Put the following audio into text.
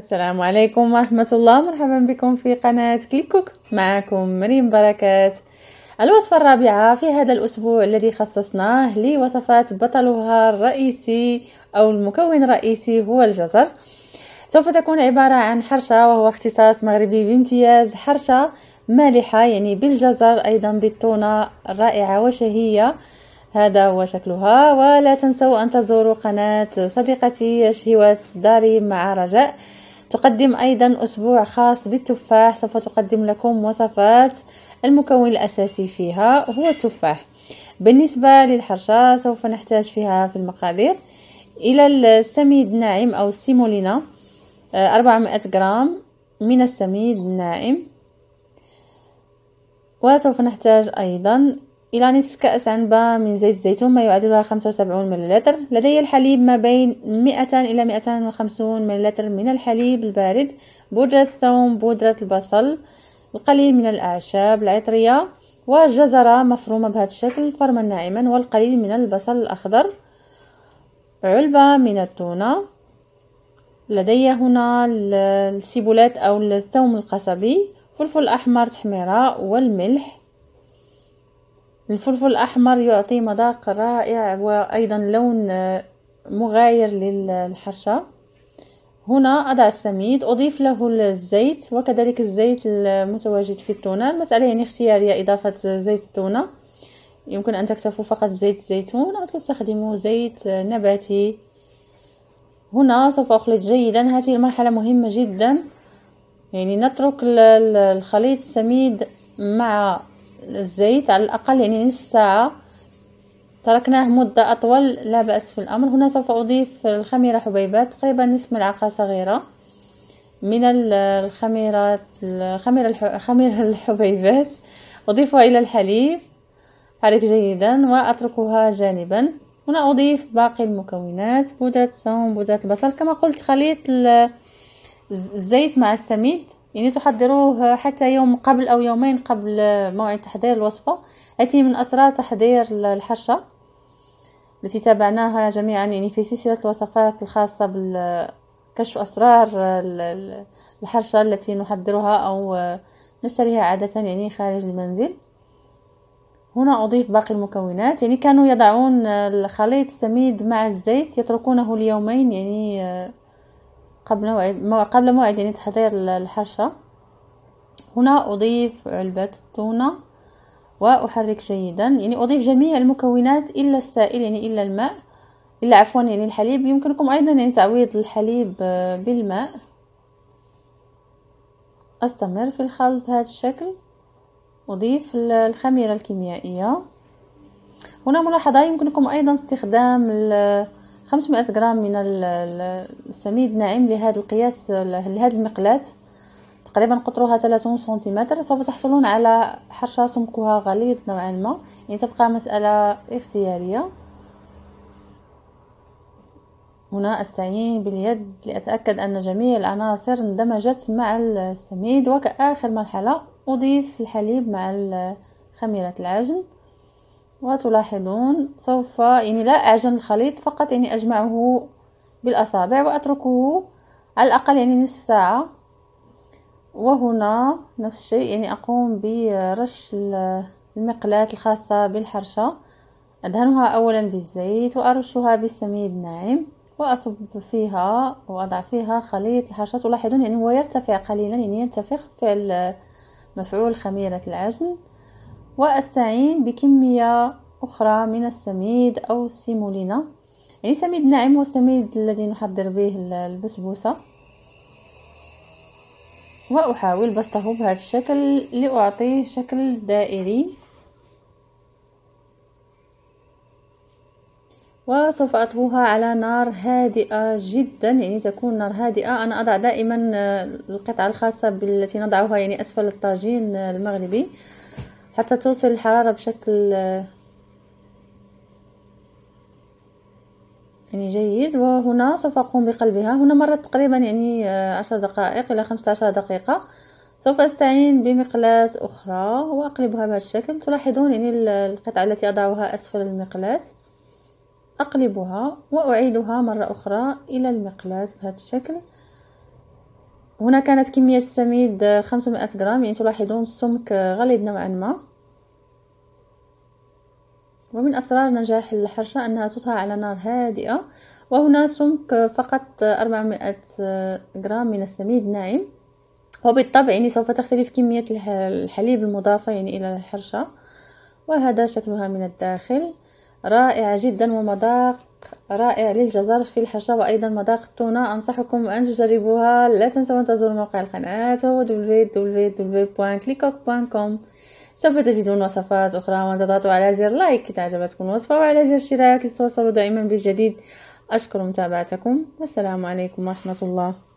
السلام عليكم ورحمة الله مرحبا بكم في قناة كليكوك معكم مريم بركات الوصفة الرابعة في هذا الأسبوع الذي خصصناه لوصفات بطلها الرئيسي أو المكون الرئيسي هو الجزر سوف تكون عبارة عن حرشة وهو اختصاص مغربي بامتياز حرشة مالحة يعني بالجزر أيضا بالتونة رائعة وشهية هذا هو شكلها ولا تنسوا أن تزوروا قناة صديقتي شهوات داري مع رجاء تقدم أيضا أسبوع خاص بالتفاح سوف تقدم لكم وصفات المكون الأساسي فيها هو التفاح بالنسبة للحرشة سوف نحتاج فيها في المقادير إلى السميد الناعم أو السيمولينا 400 آه، غرام من السميد الناعم وسوف نحتاج أيضا إلى نصف كأس عنبة من زيت الزيتون ما يعادلها خمسة وسبعون مللتر لدي الحليب ما بين مئتان إلى مئتان وخمسون مللتر من الحليب البارد بودرة الثوم بودرة البصل القليل من الأعشاب العطرية وجزرة مفرومة بهذا الشكل فرما ناعما والقليل من البصل الأخضر علبة من التونة لدي هنا السيبولات أو الثوم القصبي فلفل أحمر تحميرة والملح الفلفل الأحمر يعطي مذاق رائع وأيضا لون آه، مغاير للحرشة هنا أضع السميد أضيف له الزيت وكذلك الزيت المتواجد في التونة المسألة يعني اختيارية إضافة زيت التونة يمكن أن تكتفوا فقط بزيت الزيتون أو تستخدموا زيت آه، نباتي هنا سوف أخلط جيدا هذه المرحلة مهمة جدا يعني نترك الخليط السميد مع الزيت على الأقل يعني نصف ساعة تركناه مدة أطول لا بأس في الأمر هنا سوف أضيف الخميرة حبيبات تقريبا نصف ملعقة صغيرة من الخميرة الخميرة خميرة الحبيبات أضيفها إلى الحليب حرك جيدا وأتركها جانبا هنا أضيف باقي المكونات بودرة الثوم بودرة البصل كما قلت خليط الزيت مع السميد يعني تحضروه حتى يوم قبل أو يومين قبل موعد تحضير الوصفة هذه من أسرار تحضير الحشة التي تابعناها جميعا يعني في سلسلة الوصفات الخاصة بالكشف أسرار الحرشة التي نحضرها أو نشتريها عادة يعني خارج المنزل هنا أضيف باقي المكونات يعني كانوا يضعون الخليط السميد مع الزيت يتركونه ليومين يعني قبل موعد قبل موعد يعني تحضير الحرشة هنا أضيف علبة التونة وأحرك جيدا يعني أضيف جميع المكونات إلا السائل يعني إلا الماء إلا عفوا يعني الحليب يمكنكم أيضا يعني تعويض الحليب آه، بالماء أستمر في الخلط بهذا الشكل أضيف الخميرة الكيميائية هنا ملاحظة يمكنكم أيضا استخدام 500 غرام من السميد ناعم لهذا القياس لهذا المقلاه تقريبا قطرها 30 سنتيمتر سوف تحصلون على حرشة سمكها غليظ نوعا ما يعني تبقى مسألة اختيارية هنا استعين باليد لأتأكد أن جميع العناصر اندمجت مع السميد وكآخر مرحلة أضيف الحليب مع خميرة العجن وتلاحظون سوف يعني لا أعجن الخليط فقط يعني أجمعه بالأصابع وأتركه على الأقل يعني نصف ساعة وهنا نفس الشيء يعني أقوم برش المقلاة الخاصة بالحرشة أدهنها أولا بالزيت وأرشها بالسميد الناعم وأصب فيها وأضع فيها خليط الحرشة تلاحظون يعني هو يرتفع قليلا يعني ينتفخ فعل مفعول خميرة العجن وأستعين بكمية أخرى من السميد أو السيمولينا يعني سميد ناعم هو السميد الذي نحضر به البسبوسة وأحاول بسطه بهذا الشكل لأعطيه شكل دائري وسوف أطبوها على نار هادئة جدا يعني تكون نار هادئة أنا أضع دائما آه، القطعة الخاصة بالتي نضعها يعني أسفل الطاجين آه، المغربي حتى توصل الحرارة بشكل يعني جيد وهنا سوف أقوم بقلبها هنا مرت تقريبا يعني آه، عشر دقائق إلى خمسة عشر دقيقة سوف أستعين بمقلاة أخرى وأقلبها بهذا الشكل تلاحظون يعني القطعة التي أضعها أسفل المقلاة أقلبها وأعيدها مرة أخرى إلى المقلاة بهذا الشكل هنا كانت كمية السميد 500 غرام يعني تلاحظون السمك غليظ نوعا ما ومن أسرار نجاح الحرشة أنها تطهى على نار هادئة وهنا سمك فقط 400 غرام من السميد ناعم وبالطبع يعني سوف تختلف كمية الحليب المضافة يعني إلى الحرشة وهذا شكلها من الداخل رائعة جدا ومذاق رائع للجزر في الحرشة وأيضا مذاق التونة أنصحكم أن تجربوها لا تنسوا أن تزوروا موقع القناة www.clickok.com سوف تجدون وصفات أخرى وأن تضغطوا على زر لايك إذا عجبتكم الوصفة وعلى زر اشتراك لتتوصلوا دائما بالجديد أشكر متابعتكم والسلام عليكم ورحمة الله